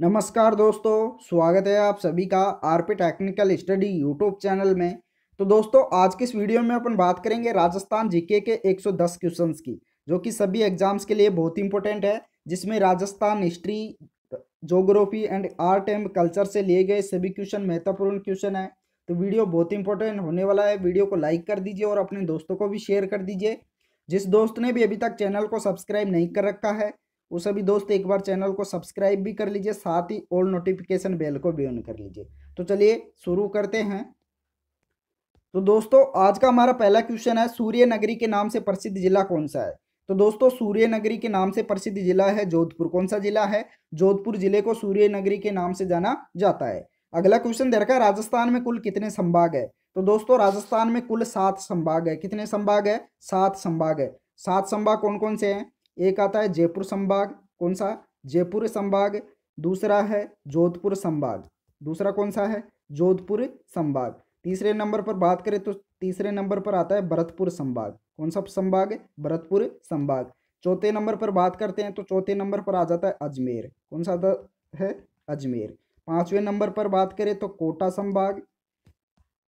नमस्कार दोस्तों स्वागत है आप सभी का RP technical study YouTube channel में तो दोस्तों आज के इस वीडियो में अपन बात करेंगे राजस्थान जीके के 110 क्वेश्चंस की जो कि सभी एग्जाम्स के लिए बहुत इंपॉर्टेंट है जिसमें Rajasthan history geography and art and culture से लिए गए सभी क्वेश्चन महत्वपूर्ण क्वेश्चन है तो वीडियो बहुत इंपॉर्टेंट होने वाला है वीडियो को लाइक कर दीजिए और अपने दोस्तों को भी शेयर कर दीजिए जिस दोस्त ने भी अभी तक चैनल को सब्सक्राइब नहीं कर रखा है वो सभी दोस्त एक बार चैनल को सब्सक्राइब भी कर लीजिए साथ ही ऑल नोटिफिकेशन बेल को भी ऑन कर लीजिए तो चलिए शुरू करते हैं तो दोस्तों आज का हमारा पहला क्वेश्चन है सूर्य नगरी के नाम से प्रसिद्ध जिला कौन सा है तो दोस्तों सूर्य नगरी के नाम से प्रसिद्ध जिला है जोधपुर कौन सा जिला है जोधपुर जिले को सूर्य नगरी के नाम से जाना जाता है अगला क्वेश्चन दे रखा है राजस्थान में कुल कितने संभाग है तो दोस्तों राजस्थान में कुल सात संभाग है कितने संभाग है सात संभाग है सात संभाग कौन कौन से हैं एक आता है जयपुर संभाग कौन सा जयपुर संभाग दूसरा है जोधपुर संभाग दूसरा कौन सा है जोधपुर संभाग तीसरे नंबर पर बात करें तो तीसरे नंबर पर आता है भरतपुर संभाग कौन सा संभाग है भरतपुर संभाग चौथे नंबर पर बात करते हैं तो चौथे नंबर पर आ जाता है अजमेर कौन सा है अजमेर पाँचवें नंबर पर बात करें तो कोटा संभाग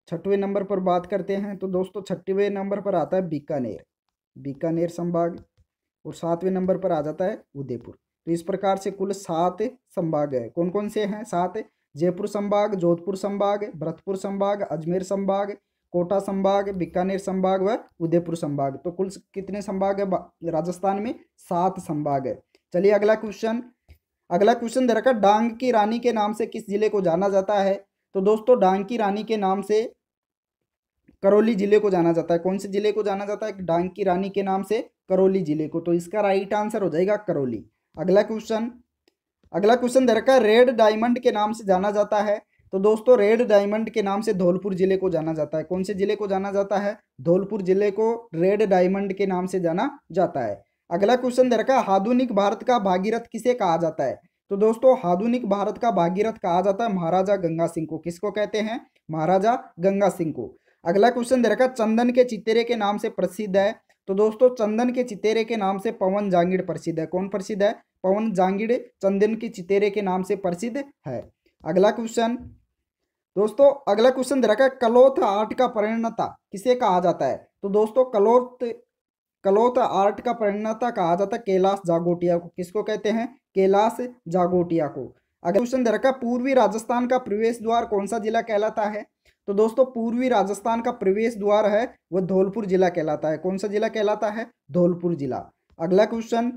छठवें नंबर पर बात करते हैं तो दोस्तों छठवें नंबर पर आता है बीकानेर बीकानेर संभाग और सातवें नंबर पर आ जाता है उदयपुर तो इस प्रकार से कुल सात संभाग है कौन कौन से हैं सात जयपुर संभाग जोधपुर संभाग भरतपुर संभाग अजमेर संभाग कोटा संभाग बीकानेर संभाग व उदयपुर संभाग तो कुल कितने संभाग है राजस्थान में सात संभाग है चलिए अगला क्वेश्चन अगला क्वेश्चन दे रखा डांग की रानी के नाम से किस जिले को जाना जाता है तो दोस्तों डांग की रानी के नाम से करौली जिले को जाना जाता है कौन से जिले को जाना जाता है डांग की रानी के नाम से करौली जिले को तो इसका राइट आंसर हो जाएगा करौली अगला क्वेश्चन अगला क्वेश्चन दे रेड डायमंड के नाम से जाना जाता है तो दोस्तों रेड डायमंड के नाम से धौलपुर जिले को जाना जाता है कौन से जिले को जाना जाता है धौलपुर जिले को रेड डायमंड के नाम से जाना जाता है अगला क्वेश्चन दे रखा आधुनिक भारत का भागीरथ किसे कहा जाता है तो दोस्तों आधुनिक भारत का भागीरथ कहा जाता है महाराजा गंगा सिंह को किसको कहते हैं महाराजा गंगा सिंह को अगला क्वेश्चन दे रखा चंदन के चितेरे के नाम से प्रसिद्ध है तो दोस्तों चंदन के चितेरे के नाम से पवन जांगिड़ प्रसिद्ध है कौन प्रसिद्ध है पवन जांगिड़ चंदन के चितेरे के नाम से प्रसिद्ध है अगला क्वेश्चन दोस्तों अगला क्वेश्चन दे रखा है कलोथ आर्ट का परिणता किसे कहा जाता है तो दोस्तों कलोथ कलोथ आर्ट का परिणता कहा जाता है कैलाश जागोटिया को किसको कहते हैं कैलाश जागोटिया को अगला क्वेश्चन दे रखा पूर्वी राजस्थान का प्रवेश द्वार कौन सा जिला कहलाता है तो दोस्तों पूर्वी राजस्थान का प्रवेश द्वार है वह धौलपुर जिला कहलाता है कौन सा जिला कहलाता है धौलपुर जिला अगला क्वेश्चन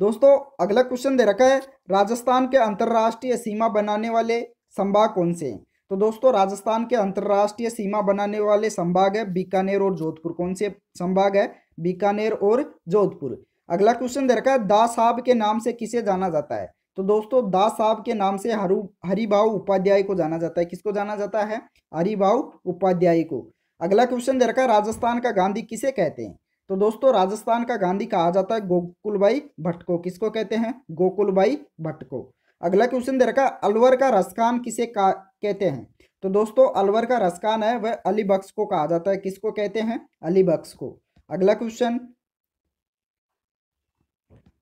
दोस्तों अगला क्वेश्चन दे रखा है राजस्थान के अंतर्राष्ट्रीय सीमा बनाने वाले संभाग कौन से हैं तो दोस्तों राजस्थान के अंतर्राष्ट्रीय सीमा बनाने वाले संभाग है बीकानेर और जोधपुर कौन से संभाग है बीकानेर और जोधपुर अगला क्वेश्चन दे रखा है दा साहब के नाम से किसे जाना जाता है तो दोस्तों दास साहब के नाम से हरु हरिभाव उपाध्याय को जाना जाता है किसको जाना जाता है हरिभाव उपाध्याय को अगला क्वेश्चन दे रखा है राजस्थान का गांधी किसे कहते हैं तो दोस्तों राजस्थान का गांधी कहा जाता है गोकुल भाई भट्ट को किसको कहते हैं गोकुल भाई भट्ट को अगला क्वेश्चन दे रखा है अलवर का रसकान किसे का कहते हैं तो दोस्तों अलवर का रसकान है वह अली बख्श को कहा जाता है किसको कहते हैं अली बख्श को अगला क्वेश्चन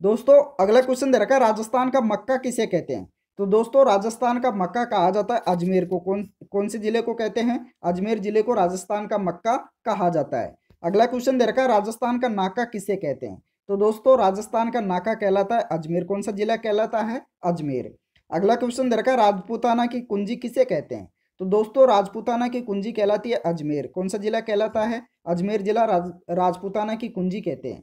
दोस्तों अगला क्वेश्चन दे रखा है राजस्थान का मक्का किसे कहते हैं तो दोस्तों राजस्थान का मक्का कहा जाता है अजमेर को कौन कौन से जिले को कहते हैं अजमेर जिले को राजस्थान का मक्का कहा जाता है अगला क्वेश्चन दे रखा है राजस्थान का नाका किसे कहते हैं तो दोस्तों राजस्थान का नाका कहलाता है अजमेर कौन सा जिला कहलाता है अजमेर अगला क्वेश्चन दे रखा है राजपूताना की कुंजी किसे कहते हैं तो दोस्तों राजपूताना की कुंजी कहलाती है अजमेर कौन सा जिला कहलाता है अजमेर जिला राजपूताना की कुंजी कहते हैं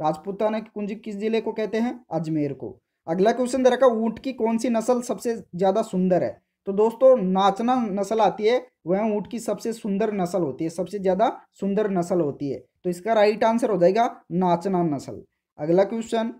राजपूताना की कुंजी किस जिले को कहते हैं अजमेर को अगला क्वेश्चन दे रखा ऊँट की कौन सी नस्ल सबसे ज़्यादा सुंदर है तो दोस्तों नाचना नस्ल आती है वह ऊँट की सबसे सुंदर नस्ल होती है सबसे ज़्यादा सुंदर नस्ल होती है तो इसका राइट आंसर हो जाएगा नाचना नस्ल अगला क्वेश्चन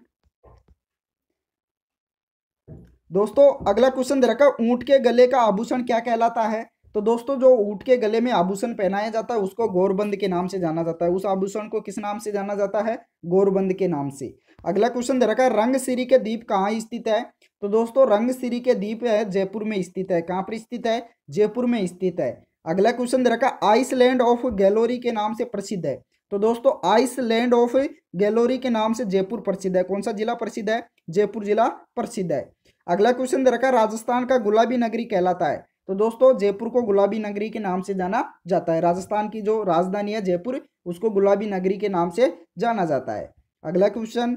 दोस्तों अगला क्वेश्चन दे रखा ऊँट के गले का आभूषण क्या कहलाता है तो दोस्तों जो ऊँट के गले में आभूषण पहनाया जाता है उसको गौरबंद के नाम से जाना जाता है उस आभूषण को किस नाम से जाना जाता है गौरबंद के नाम से अगला क्वेश्चन दे रखा है सिरी के द्वीप कहाँ स्थित है तो दोस्तों सिरी के द्वीप है जयपुर में स्थित है कहाँ पर स्थित है जयपुर में स्थित है अगला क्वेश्चन दे रखा आइसलैंड ऑफ गैलोरी के नाम से प्रसिद्ध है तो दोस्तों आइसलैंड ऑफ गैलोरी के नाम से जयपुर प्रसिद्ध है कौन सा जिला प्रसिद्ध है जयपुर जिला प्रसिद्ध है अगला क्वेश्चन दे रखा राजस्थान का गुलाबी नगरी कहलाता है तो दोस्तों जयपुर को गुलाबी नगरी के नाम से जाना जाता है राजस्थान की जो राजधानी है जयपुर उसको गुलाबी नगरी के नाम से जाना जाता है अगला क्वेश्चन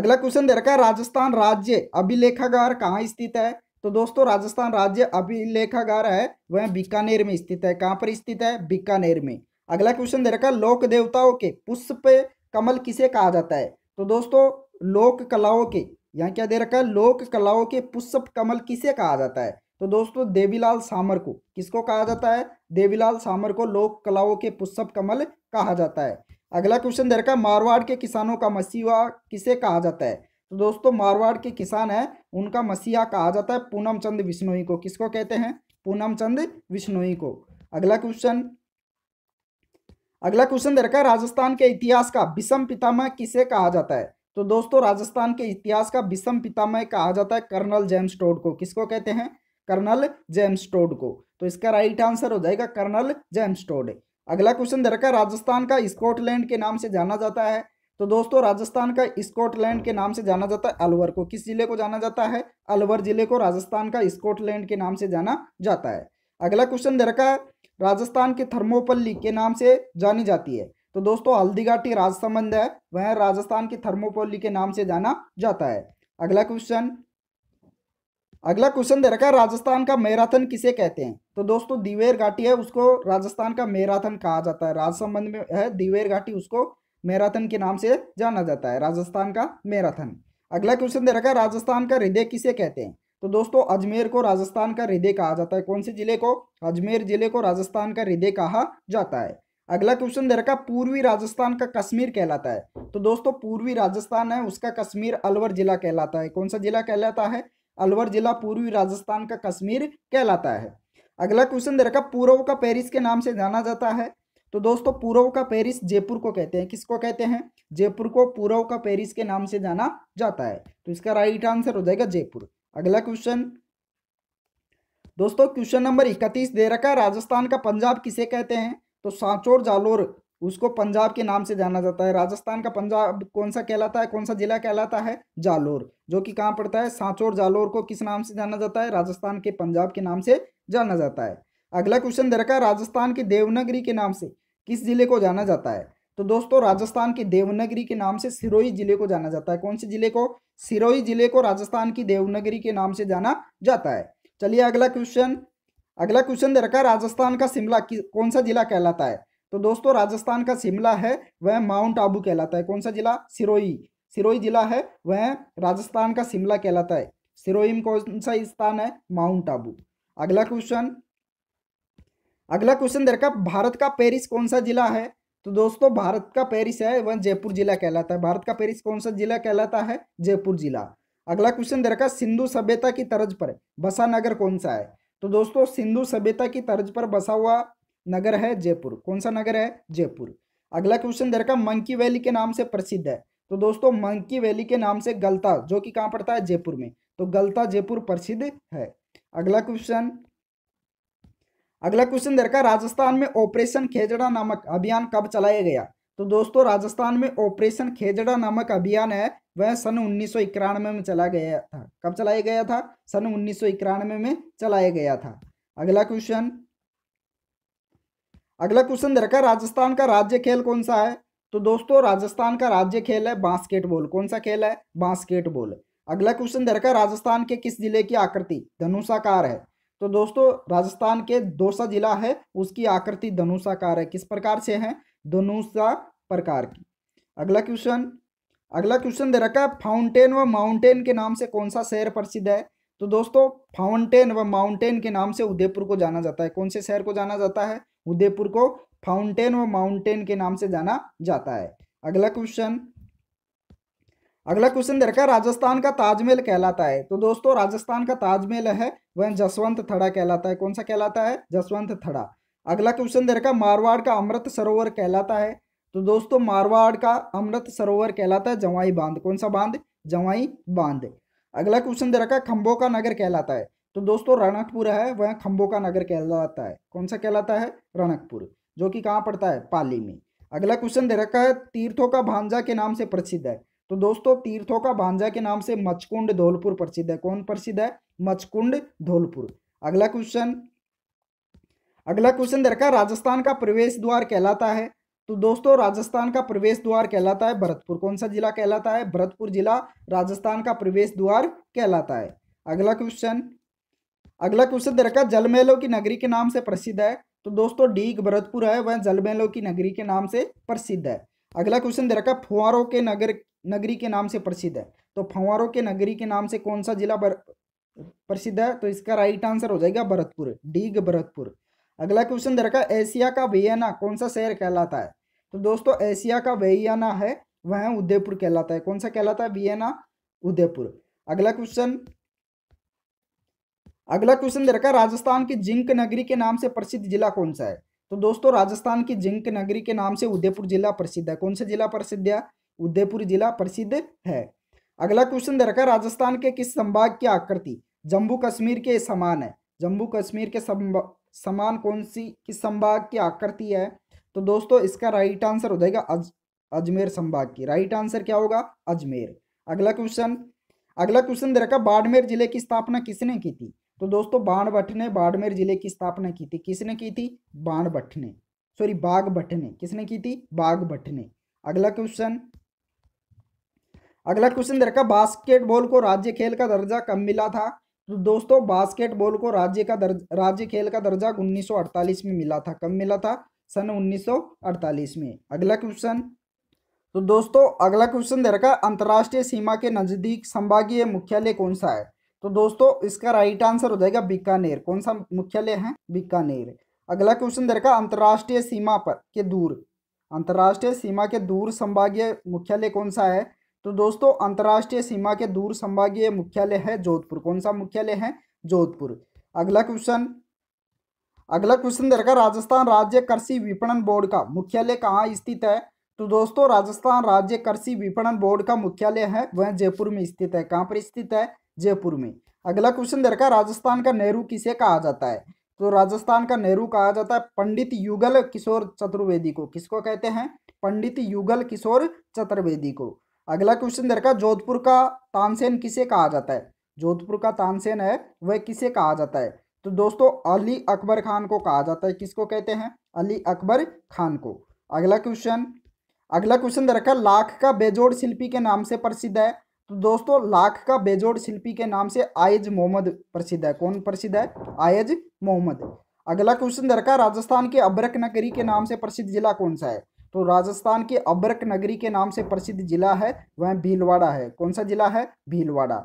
अगला क्वेश्चन दे रखा है राजस्थान राज्य अभिलेखागार कहाँ स्थित है तो दोस्तों राजस्थान राज्य अभिलेखागार है वह बीकानेर में स्थित है कहाँ पर स्थित है बीकानेर में अगला क्वेश्चन दे रखा है लोक देवताओं के पुष्प कमल किसे कहा जाता है तो दोस्तों लोक कलाओं के यहाँ क्या दे रखा है लोक कलाओं के पुष्प कमल किसे कहा जाता है तो दोस्तों देवीलाल सामर को किसको कहा जाता है देवीलाल सामर को लोक कलाओं के पुष्प कमल कहा जाता है अगला क्वेश्चन दे रखा है मारवाड़ के किसानों का मसीहा किसे कहा जाता है तो दोस्तों मारवाड़ के किसान है उनका मसीहा कहा जाता है पूनम चंद विश्नोई को किसको कहते हैं पूनम चंद विश्नोई को अगला क्वेश्चन अगला क्वेश्चन दे रखा है राजस्थान के इतिहास का विषम पितामह किसे कहा जाता है तो दोस्तों राजस्थान के इतिहास का विषम पितामय कहा जाता है कर्नल जेम्स टोड को किसको कहते हैं कर्नल जेम्स टोड को तो इसका राइट आंसर हो जाएगा कर्नल जेम्स टोड अगला क्वेश्चन दे रखा है राजस्थान का स्कॉटलैंड के नाम से जाना जाता है तो दोस्तों राजस्थान का स्कॉटलैंड के नाम से जाना जाता है अलवर को किस जिले को जाना जाता है अलवर जिले को राजस्थान का स्कॉटलैंड के नाम से जाना जाता है अगला क्वेश्चन दे रखा है राजस्थान के थर्मोपल्ली के नाम से जानी जाती है तो दोस्तों हल्दीघाटी राजसमंद है वह राजस्थान की थर्मोपोली के नाम से जाना जाता है अगला क्वेश्चन अगला क्वेश्चन दे रखा है राजस्थान का मैराथन किसे कहते हैं तो दोस्तों दिवेर घाटी है उसको राजस्थान का मैराथन कहा जाता है राजसमंद में है दिवेर घाटी उसको मैराथन के नाम से जाना जाता है राजस्थान का मैराथन अगला क्वेश्चन दे रखा है राजस्थान का हृदय किसे कहते हैं तो दोस्तों अजमेर को राजस्थान का हृदय कहा जाता है कौन से जिले को अजमेर जिले को राजस्थान का हृदय कहा जाता है अगला क्वेश्चन दे रखा पूर्वी राजस्थान का कश्मीर कहलाता है तो दोस्तों पूर्वी राजस्थान है उसका कश्मीर अलवर जिला कहलाता है कौन सा जिला कहलाता है अलवर जिला पूर्वी राजस्थान का कश्मीर कहलाता है अगला क्वेश्चन दे रखा पूर्व का पेरिस के नाम से जाना जाता है तो दोस्तों पूर्व का पेरिस जयपुर को कहते हैं किसको कहते हैं जयपुर को पूर्व का पेरिस के नाम से जाना जाता है तो इसका राइट आंसर हो जाएगा जयपुर अगला क्वेश्चन दोस्तों क्वेश्चन नंबर इकतीस दे रखा राजस्थान का पंजाब किसे कहते हैं तो सांचोर जालोर उसको पंजाब के नाम से जाना जाता है राजस्थान का पंजाब कौन सा कहलाता है कौन सा जिला कहलाता है जालोर जो कि कहाँ पड़ता है सांचोर जालोर को किस नाम से जाना जाता है राजस्थान के पंजाब के नाम से जाना जाता है अगला क्वेश्चन दे रखा है राजस्थान के देवनगरी के नाम से किस जिले को जाना जाता है तो दोस्तों राजस्थान के देवनगरी के नाम से सिरोही जिले को जाना जाता है कौन से जिले को सिरोही जिले को राजस्थान की देवनगरी के नाम से जाना जाता है चलिए अगला क्वेश्चन अगला क्वेश्चन दे रखा है राजस्थान का शिमला कौन सा जिला कहलाता है तो दोस्तों राजस्थान का शिमला है वह माउंट आबू कहलाता है कौन सा जिला सिरोही सिरोही जिला है वह राजस्थान का शिमला कहलाता है सिरोही में कौन सा स्थान है माउंट आबू अगला क्वेश्चन अगला क्वेश्चन दे रखा भारत का पेरिस कौन सा जिला है तो दोस्तों भारत का पेरिस है वह जयपुर जिला कहलाता है भारत का पेरिस कौन सा जिला कहलाता है जयपुर जिला अगला क्वेश्चन दे रखा सिंधु सभ्यता की तर्ज पर बसा नगर कौन सा है तो दोस्तों सिंधु सभ्यता की तर्ज पर बसा हुआ नगर है जयपुर कौन सा नगर है जयपुर अगला क्वेश्चन दे रखा मंकी वैली के नाम से प्रसिद्ध है तो दोस्तों मंकी वैली के नाम से गलता जो कि कहाँ पड़ता है जयपुर में तो गलता जयपुर प्रसिद्ध है अगला क्वेश्चन अगला क्वेश्चन दे रखा राजस्थान में ऑपरेशन खेजड़ा नामक अभियान कब चलाया गया तो दोस्तों राजस्थान में ऑपरेशन खेजड़ा नामक अभियान है वह सन उन्नीस में चला गया था कब चलाया गया था सन उन्नीस में चलाया गया था अगला क्वेश्चन अगला क्वेश्चन देखा राजस्थान का राज्य खेल कौन सा है तो दोस्तों राजस्थान का राज्य खेल है बास्केटबॉल कौन सा खेल है बास्केटबॉल अगला क्वेश्चन देखा राजस्थान के किस जिले की आकृति धनुषाकार है तो दोस्तों राजस्थान के दोसा जिला है उसकी आकृति धनुषाकार है किस प्रकार से है धनुषा प्रकार की अगला क्वेश्चन अगला क्वेश्चन दे रखा है फाउंटेन व माउंटेन के नाम से कौन सा शहर प्रसिद्ध है तो दोस्तों फाउंटेन व माउंटेन के नाम से उदयपुर को जाना जाता है कौन से शहर को जाना जाता है उदयपुर को फाउंटेन व माउंटेन के नाम से जाना जाता है अगला क्वेश्चन अगला क्वेश्चन दे रखा है राजस्थान का ताजमहल कहलाता है तो दोस्तों राजस्थान का ताजमहल है वह जसवंत थड़ा कहलाता है कौन सा कहलाता है जसवंत थड़ा अगला क्वेश्चन दे रखा मारवाड़ का अमृत सरोवर कहलाता है तो दोस्तों मारवाड़ का अमृत सरोवर कहलाता है जवाई बांध कौन सा बांध जवाई बांध अगला क्वेश्चन दे रखा है खम्बो का नगर कहलाता है तो दोस्तों रणकपुर है वह खम्बो का नगर कहलाता है कौन सा कहलाता है रणकपुर जो कि कहाँ पड़ता है पाली में अगला क्वेश्चन दे रखा है तीर्थों का भांजा के नाम से प्रसिद्ध है तो दोस्तों तीर्थों का भांजा के नाम से मचकुंड धौलपुर प्रसिद्ध है कौन प्रसिद्ध है मचकुंड धौलपुर अगला क्वेश्चन अगला क्वेश्चन दे रखा है राजस्थान का प्रवेश द्वार कहलाता है तो दोस्तों राजस्थान का प्रवेश द्वार कहलाता है भरतपुर कौन सा जिला कहलाता है भरतपुर जिला राजस्थान का प्रवेश द्वार कहलाता है अगला क्वेश्चन अगला क्वेश्चन दे रखा जलमेलो की नगरी के नाम से प्रसिद्ध है तो दोस्तों डीग भरतपुर है वह जलमेलो की नगरी के नाम से प्रसिद्ध है अगला क्वेश्चन दे रखा फुआरों के नगर नगरी के नाम से प्रसिद्ध है तो फुआरों के नगरी के नाम से कौन सा जिला प्रसिद्ध है तो इसका राइट आंसर हो जाएगा भरतपुर डीग भरतपुर अगला क्वेश्चन दे रखा है एशिया का वियना कौन सा शहर कहलाता है तो दोस्तों एशिया का वियना है वह उदयपुर कहलाता है कौन सा कहलाता है वियना उदयपुर अगला क्वेश्चन अगला क्वेश्चन दे रखा है राजस्थान की जिंक नगरी के नाम से प्रसिद्ध जिला कौन सा है तो दोस्तों राजस्थान की जिंक नगरी के नाम से उदयपुर जिला प्रसिद्ध है कौन सा जिला प्रसिद्ध है उदयपुर जिला प्रसिद्ध है अगला क्वेश्चन दे रखा है राजस्थान के किस संभाग की आकृति जम्मू कश्मीर के समान है जम्मू कश्मीर के संभा... समान कौन सी किस संभाग की आकृति है तो दोस्तों इसका राइट आंसर हो जाएगा अज अजमेर संभाग की राइट आंसर क्या होगा अजमेर अगला क्वेश्चन अगला क्वेश्चन दे रखा बाड़मेर जिले की स्थापना किसने की थी तो दोस्तों बाण भट्ट ने बाड़मेर जिले की स्थापना की थी किसने की थी बाण भट्ट ने सॉरी बाघ भट्ट ने किसने की थी बाघ भट्ट ने अगला क्वेश्चन अगला क्वेश्चन दे रखा बास्केटबॉल को राज्य खेल का दर्जा कब मिला था तो दोस्तों बास्केटबॉल को राज्य का दर्ज राज्य खेल का दर्जा 1948 में मिला था कब मिला था सन 1948 में अगला क्वेश्चन तो दोस्तों अगला क्वेश्चन दे रखा है अंतर्राष्ट्रीय सीमा के नजदीक संभागीय मुख्यालय कौन सा है तो दोस्तों इसका राइट आंसर हो जाएगा बीकानेर कौन सा मुख्यालय है बीकानेर अगला क्वेश्चन दे रखा अंतर्राष्ट्रीय सीमा पर के दूर अंतर्राष्ट्रीय सीमा के दूर संभागीय मुख्यालय कौन सा है तो दोस्तों अंतर्राष्ट्रीय सीमा के दूर संभागीय मुख्यालय है जोधपुर कौन सा मुख्यालय है जोधपुर अगला क्वेश्चन अगला क्वेश्चन देखा राजस्थान राज्य कृषि विपणन बोर्ड का मुख्यालय कहाँ स्थित है तो दोस्तों राजस्थान राज्य कृषि विपणन बोर्ड का मुख्यालय है वह जयपुर में स्थित है कहाँ पर स्थित है जयपुर में अगला क्वेश्चन देखा राजस्थान का नेहरू किसे कहा जाता है तो राजस्थान का नेहरू कहा जाता है पंडित युगल किशोर चतुर्वेदी को किसको कहते हैं पंडित युगल किशोर चतुर्वेदी को अगला क्वेश्चन दे रखा जोधपुर का तानसेन किसे कहा जाता है जोधपुर का तानसेन है वह किसे कहा जाता है तो दोस्तों अली अकबर खान को कहा जाता है किसको कहते हैं अली अकबर खान को अगला क्वेश्चन अगला क्वेश्चन दे रखा लाख का बेजोड़ शिल्पी के नाम से प्रसिद्ध है तो दोस्तों लाख का बेजोड़ शिल्पी के नाम से आयज मोहम्मद प्रसिद्ध है कौन प्रसिद्ध है आयज मोहम्मद अगला क्वेश्चन दे रखा राजस्थान के अब्रक नगरी के नाम से प्रसिद्ध जिला कौन सा है तो राजस्थान के अब्रक नगरी के नाम से प्रसिद्ध जिला है वह भीलवाड़ा है कौन सा जिला है भीलवाड़ा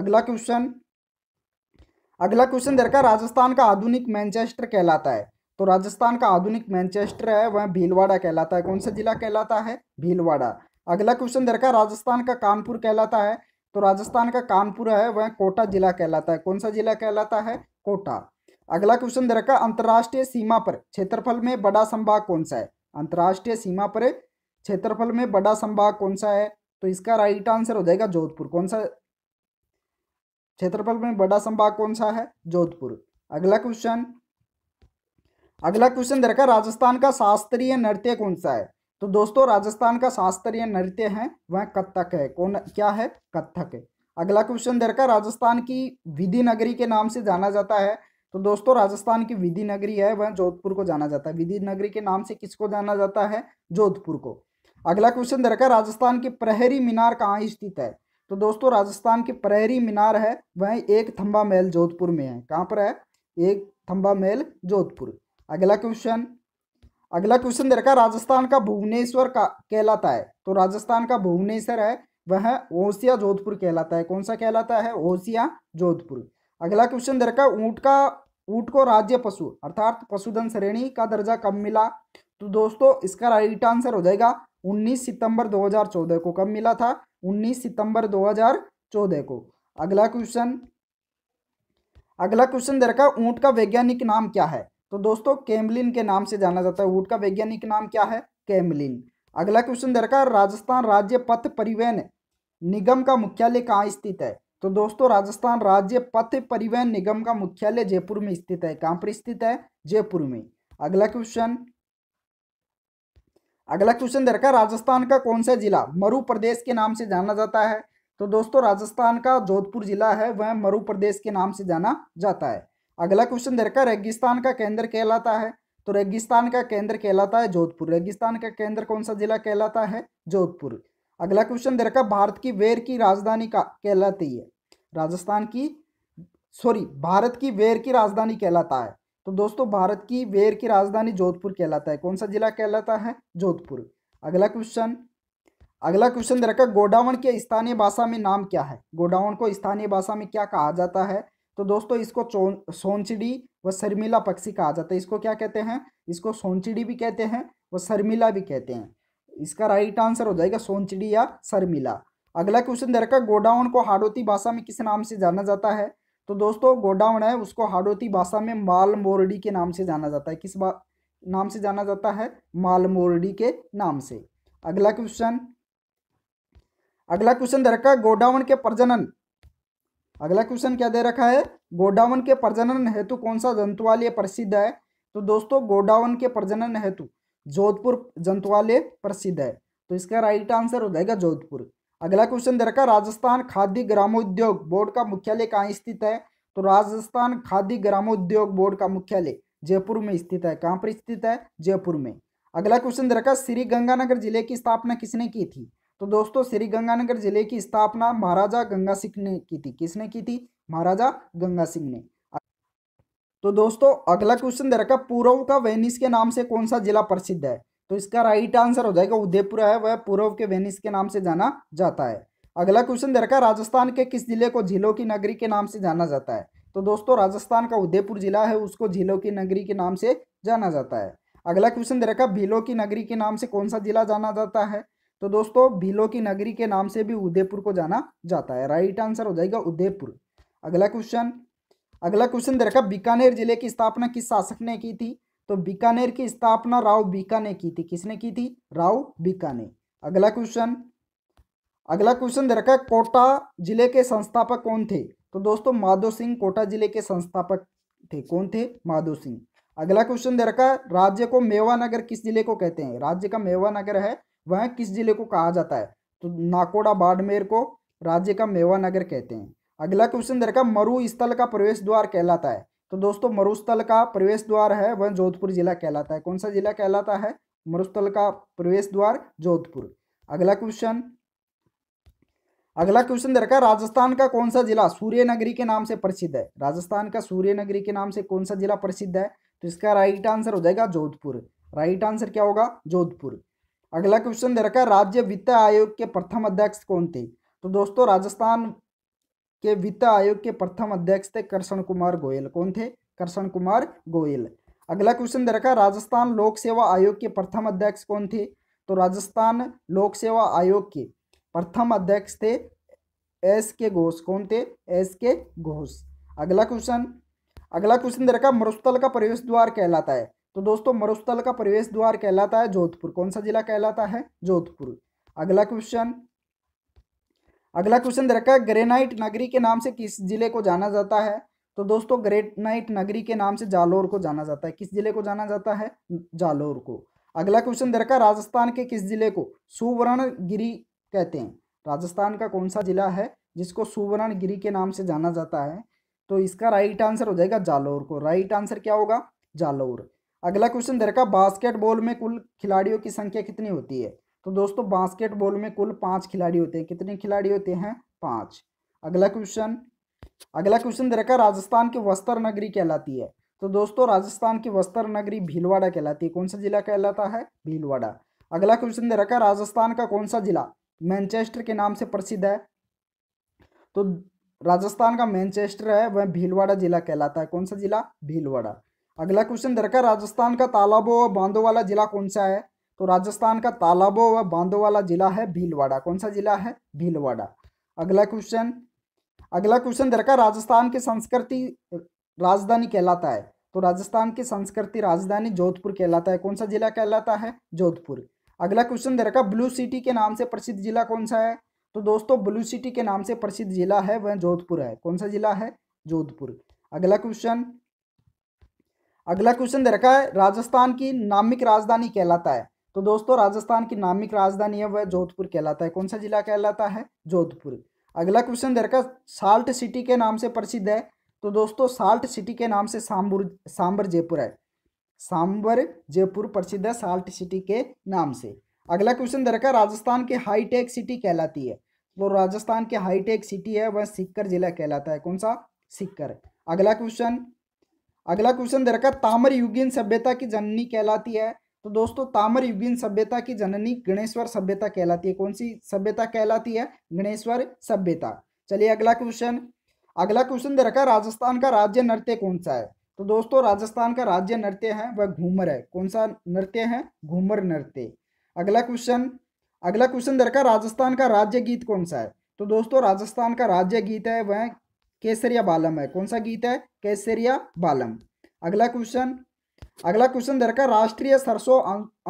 अगला क्वेश्चन अगला क्वेश्चन देखा राजस्थान का आधुनिक मैनचेस्टर कहलाता है तो राजस्थान का आधुनिक मैनचेस्टर है वह भीलवाड़ा कहलाता है कौन सा जिला कहलाता है भीलवाड़ा अगला क्वेश्चन देखा राजस्थान का कानपुर कहलाता है तो राजस्थान का कानपुर है वह कोटा जिला कहलाता है कौन सा जिला कहलाता है कोटा अगला क्वेश्चन देखा अंतर्राष्ट्रीय सीमा पर क्षेत्रफल में बड़ा संभाग कौन सा है अंतर्राष्ट्रीय सीमा पर क्षेत्रफल में बड़ा संभाग कौन सा है तो इसका राइट आंसर हो जाएगा जोधपुर कौन सा क्षेत्रफल में बड़ा संभाग कौन सा है जोधपुर अगला क्वेश्चन अगला क्वेश्चन देखा राजस्थान का शास्त्रीय नृत्य कौन सा है तो दोस्तों राजस्थान का शास्त्रीय नृत्य है वह कत्थक है कौन क्या है कत्थक है अगला क्वेश्चन देखा राजस्थान की विधि नगरी के नाम से जाना जाता है तो दोस्तों राजस्थान की विधि नगरी है वह जोधपुर को जाना जाता है विधि नगरी के नाम से किसको जाना जाता है जोधपुर को अगला क्वेश्चन दे रखा है राजस्थान की प्रहरी मीनार कहाँ स्थित है तो दोस्तों राजस्थान की प्रहरी मीनार है वह एक थम्बा महल जोधपुर में है कहाँ पर है एक थम्बा महल जोधपुर अगला क्वेश्चन अगला क्वेश्चन दे रखा है राजस्थान का भुवनेश्वर का कहलाता है तो राजस्थान का भुवनेश्वर है वह ओसिया जोधपुर कहलाता है कौन सा कहलाता है ओसिया जोधपुर अगला क्वेश्चन दे रखा है ऊँट का ऊट को राज्य पशु अर्थात पशुधन श्रेणी का दर्जा कब मिला तो दोस्तों इसका राइट आंसर हो जाएगा 19 सितंबर 2014 को कब मिला था 19 सितंबर 2014 को अगला क्वेश्चन अगला क्वेश्चन दे रखा ऊँट का वैज्ञानिक नाम क्या है तो दोस्तों केमलिन के नाम से जाना जाता है ऊँट का वैज्ञानिक नाम क्या है कैमलिन अगला क्वेश्चन दे रखा राजस्थान राज्य पथ परिवहन निगम का मुख्यालय कहाँ स्थित है तो दोस्तों राजस्थान राज्य पथ परिवहन निगम का मुख्यालय जयपुर में स्थित है कहां पर स्थित है जयपुर में अगला क्वेश्चन अगला क्वेश्चन दे रखा राजस्थान का कौन सा जिला मरु प्रदेश के नाम से जाना जाता है तो दोस्तों राजस्थान का जोधपुर जिला है वह मरु प्रदेश के नाम से जाना जाता है अगला क्वेश्चन दे रखा रेगिस्तान का केंद्र कहलाता है तो रेगिस्तान का केंद्र कहलाता है जोधपुर रेगिस्तान का केंद्र कौन सा जिला कहलाता है जोधपुर अगला क्वेश्चन दे रखा भारत की वेर की राजधानी का कहलाती है राजस्थान की सॉरी भारत की वेर की राजधानी कहलाता है तो दोस्तों भारत की वेर की राजधानी जोधपुर कहलाता है कौन सा जिला कहलाता है जोधपुर अगला क्वेश्चन अगला क्वेश्चन दे रखा गोडावन के स्थानीय भाषा में नाम क्या है गोडावन को स्थानीय भाषा में क्या कहा जाता है तो दोस्तों इसको सोनचिड़ी व शर्मिला पक्षी कहा जाता है इसको क्या कहते हैं इसको सोनचिड़ी भी कहते हैं व शर्मिला भी कहते हैं इसका राइट आंसर हो जाएगा सोनचिड़ी या सरमिला अगला क्वेश्चन दे रखा गोडाउन को हाडोती भाषा में किस नाम से जाना जाता है तो दोस्तों गोडाउन है उसको हाडोती भाषा में मालमोरडी के नाम से जाना जाता है किस बा नाम से जाना जाता है मालमोरडी के नाम से अगला क्वेश्चन अगला क्वेश्चन दे रखा है गोडाउन के प्रजनन अगला क्वेश्चन क्या दे रखा है गोडाउन के प्रजनन हेतु कौन सा जंतुवालय प्रसिद्ध है तो दोस्तों गोडाउन के प्रजनन हेतु जोधपुर जंतुवाले प्रसिद्ध है तो इसका राइट आंसर हो जाएगा जोधपुर अगला क्वेश्चन दे रखा राजस्थान खादी ग्रामोद्योग बोर्ड का मुख्यालय कहाँ स्थित है तो राजस्थान खादी ग्रामोद्योग बोर्ड का मुख्यालय जयपुर में स्थित है कहाँ पर स्थित है जयपुर में अगला क्वेश्चन दे रखा श्री गंगानगर जिले की स्थापना किसने की थी तो दोस्तों श्री गंगानगर जिले की स्थापना महाराजा गंगा सिंह ने की थी किसने की थी महाराजा गंगा सिंह ने तो दोस्तों अगला क्वेश्चन दे रखा पूर्व का वेनिस के नाम से कौन सा जिला प्रसिद्ध है तो इसका राइट आंसर हो जाएगा उदयपुर है वह पूर्व के वेनिस के नाम से जाना जाता है अगला क्वेश्चन दे रखा राजस्थान के किस जिले को झीलों की नगरी के नाम से जाना जाता है तो दोस्तों राजस्थान का उदयपुर जिला है उसको झीलों की नगरी के नाम से जाना जाता है अगला क्वेश्चन दे रखा भीलों की नगरी के नाम से कौन सा जिला जाना जाता है तो दोस्तों भीलों की नगरी के नाम से भी उदयपुर को जाना जाता है राइट आंसर हो जाएगा उदयपुर अगला क्वेश्चन अगला क्वेश्चन दे रखा बीकानेर जिले की स्थापना किस शासक ने की थी तो बीकानेर की स्थापना राव बीका ने की थी किसने की थी राव बीका ने अगला क्वेश्चन अगला क्वेश्चन दे रखा है कोटा जिले के संस्थापक कौन थे तो दोस्तों माधो सिंह कोटा जिले के संस्थापक थे कौन थे माधो सिंह अगला क्वेश्चन दे रखा है राज्य को मेवा नगर किस जिले को कहते हैं राज्य का मेवा नगर है वह किस जिले को कहा जाता है तो नाकोड़ा बाड़मेर को राज्य का मेवा नगर कहते हैं अगला क्वेश्चन दे रखा मरु स्थल का प्रवेश द्वार कहलाता है तो दोस्तों मरुस्थल का प्रवेश द्वार है वह जोधपुर जिला कहलाता है कौन सा जिला कहलाता है मरुस्थल का प्रवेश द्वार जोधपुर अगला क्वेश्चन अगला क्वेश्चन दे रखा राजस्थान का कौन सा जिला सूर्य नगरी के नाम से प्रसिद्ध है राजस्थान का सूर्य नगरी के नाम से कौन सा जिला प्रसिद्ध है तो इसका राइट आंसर हो जाएगा जोधपुर राइट आंसर क्या होगा जोधपुर अगला क्वेश्चन दे रखा है राज्य वित्त आयोग के प्रथम अध्यक्ष कौन थे तो दोस्तों राजस्थान के वित्त आयोग के प्रथम अध्यक्ष थे कृष्ण कुमार गोयल कौन थे कृष्ण कुमार गोयल अगला क्वेश्चन दे रखा राजस्थान लोक सेवा आयोग के प्रथम अध्यक्ष कौन थे तो राजस्थान लोक सेवा आयोग के प्रथम अध्यक्ष थे एस के घोष कौन थे एस के घोष अगला क्वेश्चन अगला क्वेश्चन दे रखा मरुस्थल का प्रवेश द्वार कहलाता है तो दोस्तों मरुस्थल का प्रवेश द्वार कहलाता है जोधपुर कौन सा जिला कहलाता है जोधपुर अगला क्वेश्चन अगला क्वेश्चन दे रखा है ग्रेनाइट नगरी के नाम से किस जिले को जाना जाता है तो दोस्तों ग्रेनाइट नगरी के नाम से जालोर को जाना जाता है किस जिले को जाना जाता है जालोर को अगला क्वेश्चन दे रखा है राजस्थान के किस जिले को सुवर्णगिरी कहते हैं राजस्थान का कौन सा जिला है जिसको सुवर्णगिरी के नाम से जाना जाता है तो इसका राइट आंसर हो जाएगा जालोर को राइट आंसर क्या होगा जालोर अगला क्वेश्चन दे रखा बास्केटबॉल में कुल खिलाड़ियों की संख्या कितनी होती है तो दोस्तों बास्केटबॉल में कुल पाँच खिलाड़ी होते हैं कितने खिलाड़ी होते हैं पाँच अगला क्वेश्चन अगला क्वेश्चन दे रखा राजस्थान की वस्त्र नगरी कहलाती है तो दोस्तों राजस्थान की वस्त्र नगरी भीलवाड़ा कहलाती है कौन सा जिला कहलाता है भीलवाड़ा अगला क्वेश्चन दे रखा राजस्थान का कौन सा जिला मैनचेस्टर के नाम से प्रसिद्ध है तो राजस्थान का मैनचेस्टर है वह भीलवाड़ा जिला कहलाता है कौन सा जिला भीलवाड़ा अगला क्वेश्चन दे रखा राजस्थान का तालाबों और बांधों वाला जिला कौन सा है तो राजस्थान का तालाबों व बांधों वाला जिला है भीलवाड़ा कौन सा जिला है भीलवाड़ा अगला क्वेश्चन अगला क्वेश्चन रखा राजस्थान की संस्कृति राजधानी कहलाता है तो राजस्थान की संस्कृति राजधानी जोधपुर कहलाता है कौन सा जिला कहलाता है जोधपुर अगला क्वेश्चन रखा ब्लू सिटी के नाम से प्रसिद्ध जिला कौन सा है तो दोस्तों ब्लू सिटी के नाम से प्रसिद्ध जिला है वह जोधपुर है कौन सा जिला है जोधपुर अगला क्वेश्चन अगला क्वेश्चन दे रखा है राजस्थान की नामिक राजधानी कहलाता है तो दोस्तों राजस्थान की नामिक राजधानी है वह जोधपुर कहलाता है कौन सा जिला कहलाता है जोधपुर अगला क्वेश्चन दे रखा साल्ट सिटी के नाम से प्रसिद्ध है तो दोस्तों साल्ट सिटी के नाम से सांबुर सांबर जयपुर है सांबर जयपुर प्रसिद्ध है साल्ट सिटी के नाम से अगला क्वेश्चन दे रखा राजस्थान की हाईटेक सिटी कहलाती है तो राजस्थान की हाईटेक सिटी है वह सिक्कर जिला कहलाता है कौन सा सिक्कर अगला क्वेश्चन अगला क्वेश्चन दे रखा तामर युगीन सभ्यता की जननी कहलाती है तो दोस्तों तामर युगीन सभ्यता की जननी गणेश्वर सभ्यता कहलाती है कौन सी सभ्यता कहलाती है गणेश्वर सभ्यता चलिए अगला क्वेश्चन अगला क्वेश्चन दे रखा है राजस्थान का राज्य नृत्य कौन सा है तो दोस्तों राजस्थान का राज्य नृत्य है वह घूमर है कौन सा नृत्य है घूमर नृत्य अगला क्वेश्चन अगला क्वेश्चन दे रखा है राजस्थान का राज्य गीत कौन सा है तो दोस्तों राजस्थान का राज्य गीत है वह केसरिया बालम है कौन सा गीत है केसरिया बालम अगला क्वेश्चन अगला क्वेश्चन दे रखा है राष्ट्रीय सरसों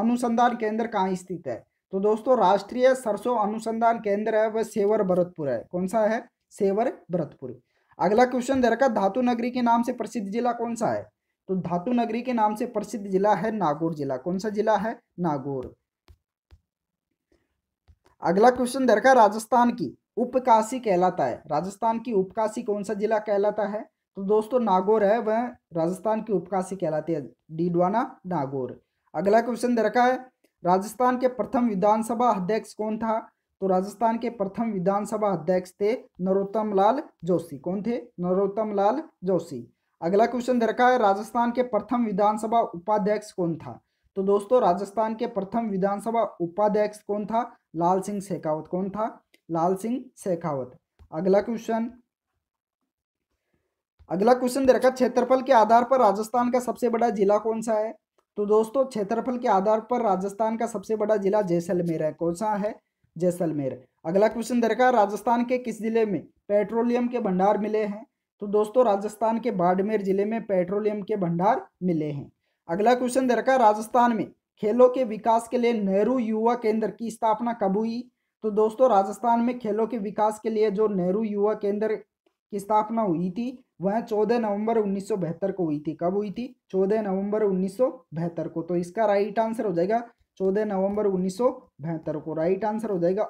अनुसंधान केंद्र कहाँ स्थित है तो दोस्तों राष्ट्रीय सरसों अनुसंधान केंद्र है वह सेवर भरतपुर है कौन सा है सेवर भरतपुर अगला क्वेश्चन दे रखा धातु नगरी के नाम से प्रसिद्ध जिला कौन सा है तो धातु नगरी के नाम से प्रसिद्ध जिला है नागौर जिला कौन सा जिला है नागौर अगला क्वेश्चन दे रखा राजस्थान की उपकाशी कहलाता है राजस्थान की उपकाशी कौन सा जिला कहलाता है तो दोस्तों नागौर है वह राजस्थान की उपकाशी कहलाती है डीडवाना नागौर अगला क्वेश्चन दे रखा है राजस्थान के प्रथम विधानसभा अध्यक्ष कौन था तो राजस्थान के प्रथम विधानसभा अध्यक्ष थे नरोत्तम लाल जोशी कौन थे नरोत्तम लाल जोशी अगला क्वेश्चन दे रखा है राजस्थान के प्रथम विधानसभा उपाध्यक्ष कौन था तो दोस्तों राजस्थान के प्रथम विधानसभा उपाध्यक्ष कौन था लाल सिंह शेखावत कौन था लाल सिंह शेखावत अगला क्वेश्चन अगला क्वेश्चन दे रखा क्षेत्रफल के आधार पर राजस्थान का सबसे बड़ा जिला कौन सा है तो दोस्तों क्षेत्रफल के आधार पर राजस्थान का सबसे बड़ा जिला जैसलमेर है कौन सा है जैसलमेर अगला क्वेश्चन दे रखा राजस्थान के किस जिले में पेट्रोलियम के भंडार मिले हैं तो दोस्तों राजस्थान के बाड़मेर जिले में पेट्रोलियम के भंडार मिले हैं अगला क्वेश्चन दे रखा राजस्थान में खेलों के विकास के लिए नेहरू युवा केंद्र की स्थापना कब हुई तो दोस्तों राजस्थान में खेलों के विकास के लिए जो नेहरू युवा केंद्र की स्थापना हुई थी वह 14 नवंबर 1972 को हुई थी कब हुई थी 14 नवंबर 1972 को तो इसका राइट आंसर हो जाएगा 14 नवंबर 1972 को राइट आंसर हो जाएगा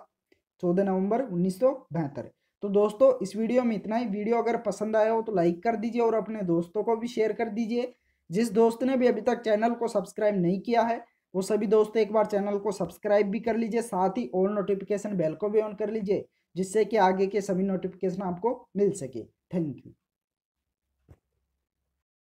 14 नवंबर 1972 तो दोस्तों इस वीडियो में इतना ही वीडियो अगर पसंद आया हो तो लाइक कर दीजिए और अपने दोस्तों को भी शेयर कर दीजिए जिस दोस्त ने भी अभी तक चैनल को सब्सक्राइब नहीं किया है वो सभी दोस्त एक बार चैनल को सब्सक्राइब भी कर लीजिए साथ ही ऑल नोटिफिकेशन बेल को भी ऑन कर लीजिए जिससे कि आगे के सभी नोटिफिकेशन आपको मिल सके थैंक यू